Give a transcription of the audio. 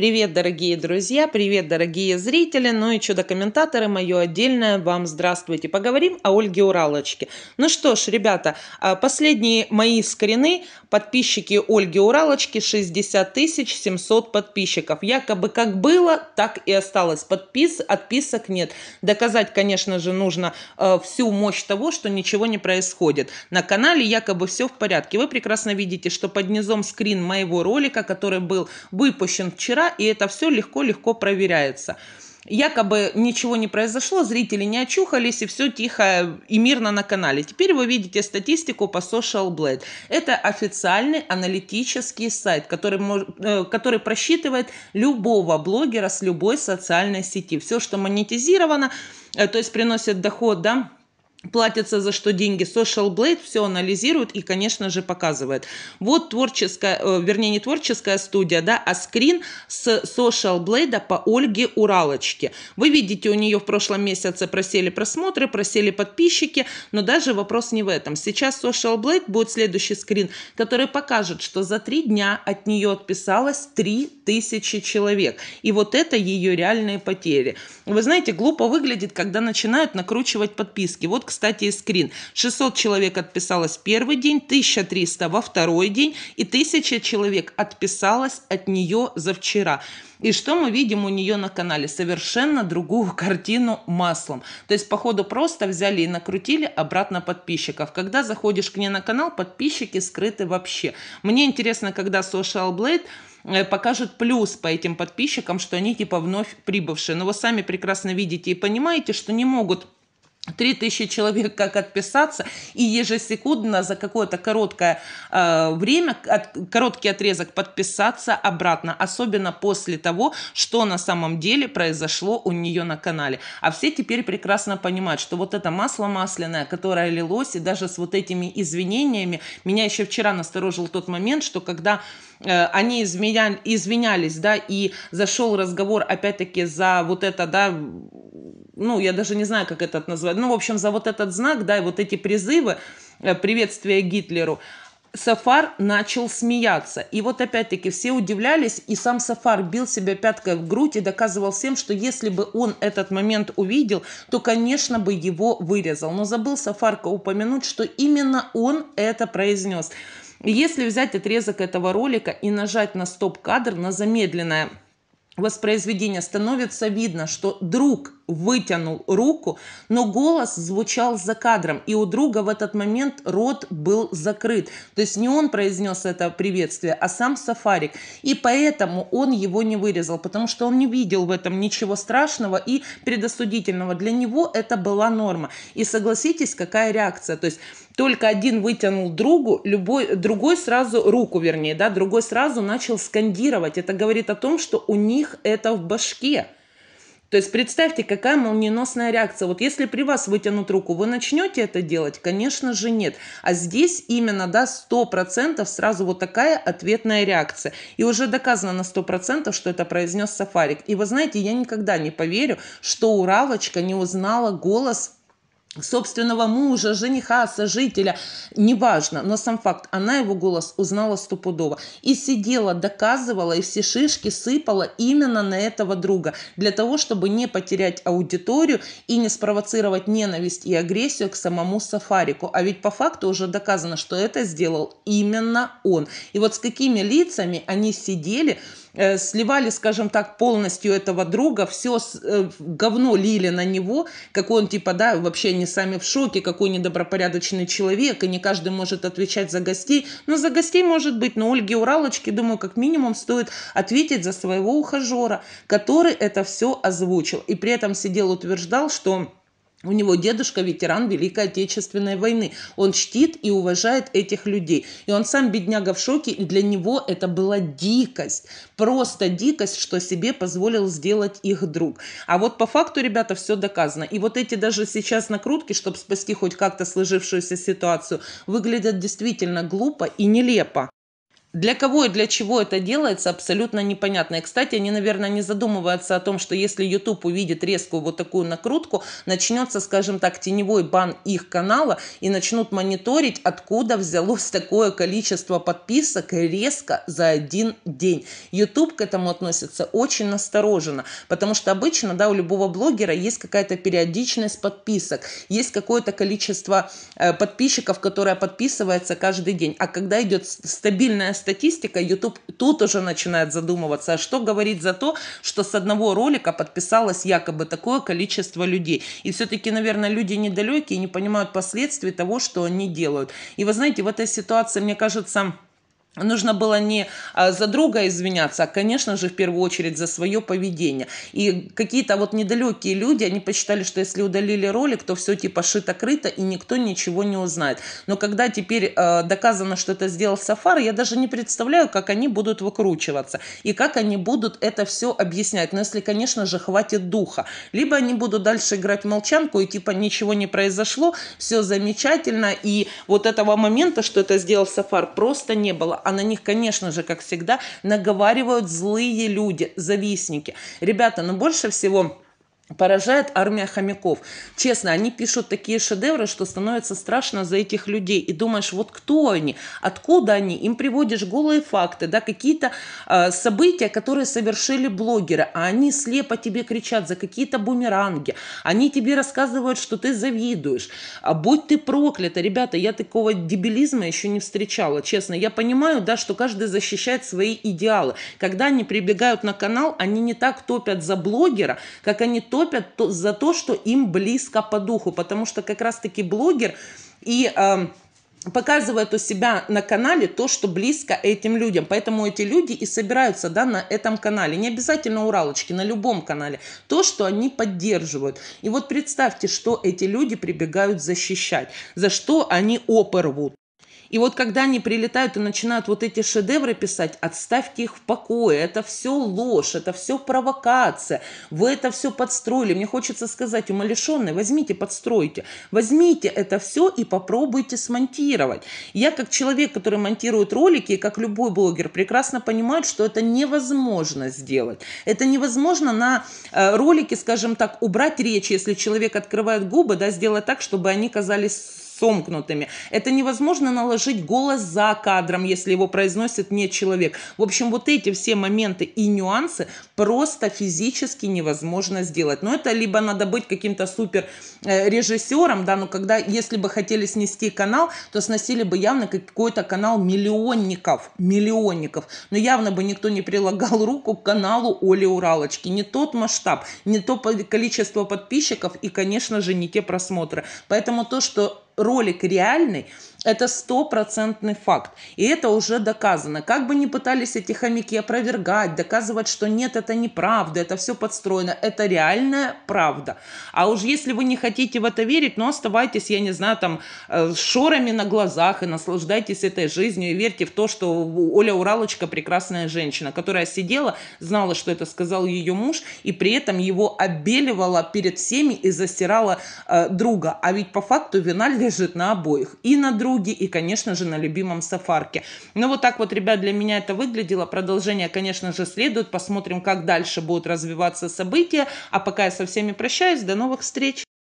Привет, дорогие друзья, привет, дорогие зрители, ну и чудо-комментаторы, мое отдельное вам здравствуйте. Поговорим о Ольге Уралочке. Ну что ж, ребята, а, последние мои скрины, подписчики Ольги Уралочки, 60 тысяч 700 подписчиков. Якобы как было, так и осталось. Подпис, отписок нет. Доказать, конечно же, нужно а, всю мощь того, что ничего не происходит. На канале якобы все в порядке. Вы прекрасно видите, что под низом скрин моего ролика, который был выпущен вчера, и это все легко-легко проверяется. Якобы ничего не произошло, зрители не очухались, и все тихо и мирно на канале. Теперь вы видите статистику по Social Blade. Это официальный аналитический сайт, который, э, который просчитывает любого блогера с любой социальной сети. Все, что монетизировано, э, то есть приносит доход, да, платятся за что деньги. Social Blade все анализирует и, конечно же, показывает. Вот творческая, э, вернее, не творческая студия, да, а скрин с Social Blade по Ольге Уралочке. Вы видите, у нее в прошлом месяце просели просмотры, просели подписчики, но даже вопрос не в этом. Сейчас Social Blade будет следующий скрин, который покажет, что за три дня от нее отписалось 3000 человек. И вот это ее реальные потери. Вы знаете, глупо выглядит, когда начинают накручивать подписки. Вот, кстати, и скрин. 600 человек отписалось первый день, 1300 во второй день и 1000 человек отписалось от нее за вчера. И что мы видим у нее на канале? Совершенно другую картину маслом. То есть, походу, просто взяли и накрутили обратно подписчиков. Когда заходишь к ней на канал, подписчики скрыты вообще. Мне интересно, когда Social Blade э, покажет плюс по этим подписчикам, что они типа вновь прибывшие. Но вы сами прекрасно видите и понимаете, что не могут Три тысячи человек как отписаться, и ежесекундно за какое-то короткое э, время, от, короткий отрезок подписаться обратно, особенно после того, что на самом деле произошло у нее на канале. А все теперь прекрасно понимают, что вот это масло масляное, которое лилось, и даже с вот этими извинениями, меня еще вчера насторожил тот момент, что когда э, они извиня, извинялись, да, и зашел разговор опять-таки за вот это, да, ну, я даже не знаю, как это назвать, ну, в общем, за вот этот знак, да, и вот эти призывы, э, приветствия Гитлеру, Сафар начал смеяться. И вот опять-таки все удивлялись, и сам Сафар бил себя пяткой в грудь и доказывал всем, что если бы он этот момент увидел, то, конечно, бы его вырезал. Но забыл Сафарка упомянуть, что именно он это произнес. Если взять отрезок этого ролика и нажать на стоп-кадр, на замедленное воспроизведения становится видно, что друг вытянул руку, но голос звучал за кадром, и у друга в этот момент рот был закрыт. То есть не он произнес это приветствие, а сам Сафарик. И поэтому он его не вырезал, потому что он не видел в этом ничего страшного и предосудительного. Для него это была норма. И согласитесь, какая реакция. То есть только один вытянул другу, любой, другой сразу, руку вернее, да, другой сразу начал скандировать. Это говорит о том, что у них это в башке. То есть представьте, какая молниеносная реакция. Вот если при вас вытянут руку, вы начнете это делать? Конечно же нет. А здесь именно, да, 100% сразу вот такая ответная реакция. И уже доказано на 100%, что это произнес Сафарик. И вы знаете, я никогда не поверю, что Уралочка не узнала голос собственного мужа, жениха, сожителя, неважно, но сам факт, она его голос узнала стопудово. И сидела, доказывала, и все шишки сыпала именно на этого друга, для того, чтобы не потерять аудиторию и не спровоцировать ненависть и агрессию к самому Сафарику. А ведь по факту уже доказано, что это сделал именно он. И вот с какими лицами они сидели, Э, сливали, скажем так, полностью этого друга, все э, говно лили на него, какой он типа, да, вообще они сами в шоке, какой недобропорядочный человек, и не каждый может отвечать за гостей. Но за гостей может быть, но Ольге Уралочке, думаю, как минимум стоит ответить за своего ухажера, который это все озвучил. И при этом сидел, утверждал, что у него дедушка ветеран Великой Отечественной войны. Он чтит и уважает этих людей. И он сам бедняга в шоке, и для него это была дикость. Просто дикость, что себе позволил сделать их друг. А вот по факту, ребята, все доказано. И вот эти даже сейчас накрутки, чтобы спасти хоть как-то сложившуюся ситуацию, выглядят действительно глупо и нелепо. Для кого и для чего это делается, абсолютно непонятно. И, кстати, они, наверное, не задумываются о том, что если YouTube увидит резкую вот такую накрутку, начнется, скажем так, теневой бан их канала и начнут мониторить, откуда взялось такое количество подписок резко за один день. YouTube к этому относится очень настороженно, потому что обычно, да, у любого блогера есть какая-то периодичность подписок, есть какое-то количество э, подписчиков, которое подписывается каждый день. А когда идет стабильная статистика, YouTube тут уже начинает задумываться, а что говорить за то, что с одного ролика подписалось якобы такое количество людей. И все-таки, наверное, люди недалекие и не понимают последствий того, что они делают. И вы знаете, в этой ситуации, мне кажется, Нужно было не а, за друга извиняться, а, конечно же, в первую очередь за свое поведение. И какие-то вот недалекие люди, они посчитали, что если удалили ролик, то все типа шито-крыто, и никто ничего не узнает. Но когда теперь э, доказано, что это сделал Сафар, я даже не представляю, как они будут выкручиваться, и как они будут это все объяснять. Но если, конечно же, хватит духа. Либо они будут дальше играть в молчанку, и типа ничего не произошло, все замечательно, и вот этого момента, что это сделал Сафар, просто не было а на них, конечно же, как всегда, наговаривают злые люди, завистники. Ребята, ну больше всего поражает армия хомяков. Честно, они пишут такие шедевры, что становится страшно за этих людей. И думаешь, вот кто они, откуда они, им приводишь голые факты, да, какие-то э, события, которые совершили блогеры, а они слепо тебе кричат за какие-то бумеранги, они тебе рассказывают, что ты завидуешь. А будь ты проклята, ребята, я такого дебилизма еще не встречала, честно. Я понимаю, да, что каждый защищает свои идеалы. Когда они прибегают на канал, они не так топят за блогера, как они топят топят за то, что им близко по духу, потому что как раз-таки блогер и... Э, показывает у себя на канале то, что близко этим людям. Поэтому эти люди и собираются да, на этом канале. Не обязательно Уралочки, на любом канале. То, что они поддерживают. И вот представьте, что эти люди прибегают защищать. За что они опор и вот когда они прилетают и начинают вот эти шедевры писать, отставьте их в покое. Это все ложь, это все провокация. Вы это все подстроили. Мне хочется сказать, умалишенные, возьмите, подстройте. Возьмите это все и попробуйте смонтировать. Я как человек, который монтирует ролики, и как любой блогер, прекрасно понимаю, что это невозможно сделать. Это невозможно на э, ролике, скажем так, убрать речь, если человек открывает губы, да, сделать так, чтобы они казались сомкнутыми. Это невозможно наложить голос за кадром, если его произносит не человек. В общем, вот эти все моменты и нюансы просто физически невозможно сделать. Но это либо надо быть каким-то супер э, режиссером, да, но когда, если бы хотели снести канал, то сносили бы явно какой-то канал миллионников, миллионников. Но явно бы никто не прилагал руку к каналу Оли Уралочки. Не тот масштаб, не то количество подписчиков и, конечно же, не те просмотры. Поэтому то, что ролик реальный, это стопроцентный факт. И это уже доказано. Как бы ни пытались эти хомяки опровергать, доказывать, что нет, это неправда, это все подстроено. Это реальная правда. А уж если вы не хотите в это верить, ну оставайтесь, я не знаю, там, э, с шорами на глазах и наслаждайтесь этой жизнью и верьте в то, что Оля Уралочка прекрасная женщина, которая сидела, знала, что это сказал ее муж, и при этом его обеливала перед всеми и застирала э, друга. А ведь по факту вина лежит на обоих. И на друге, и, конечно же, на любимом сафарке. Ну, вот так вот, ребят, для меня это выглядело. Продолжение, конечно же, следует. Посмотрим, как дальше будут развиваться события. А пока я со всеми прощаюсь. До новых встреч!